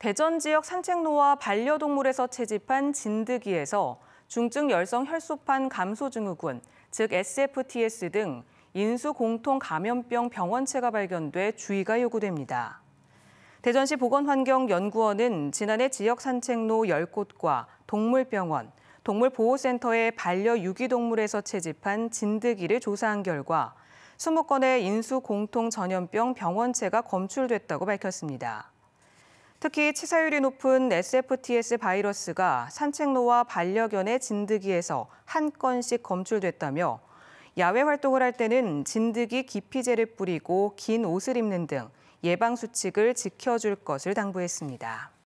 대전 지역 산책로와 반려동물에서 채집한 진드기에서 중증 열성 혈소판 감소 증후군, 즉 SFTS 등 인수 공통 감염병 병원체가 발견돼 주의가 요구됩니다. 대전시 보건환경연구원은 지난해 지역 산책로 10곳과 동물병원, 동물보호센터의 반려 유기동물에서 채집한 진드기를 조사한 결과 20건의 인수 공통 전염병 병원체가 검출됐다고 밝혔습니다. 특히 치사율이 높은 SFTS 바이러스가 산책로와 반려견의 진드기에서 한 건씩 검출됐다며 야외 활동을 할 때는 진드기 기피제를 뿌리고 긴 옷을 입는 등 예방 수칙을 지켜줄 것을 당부했습니다.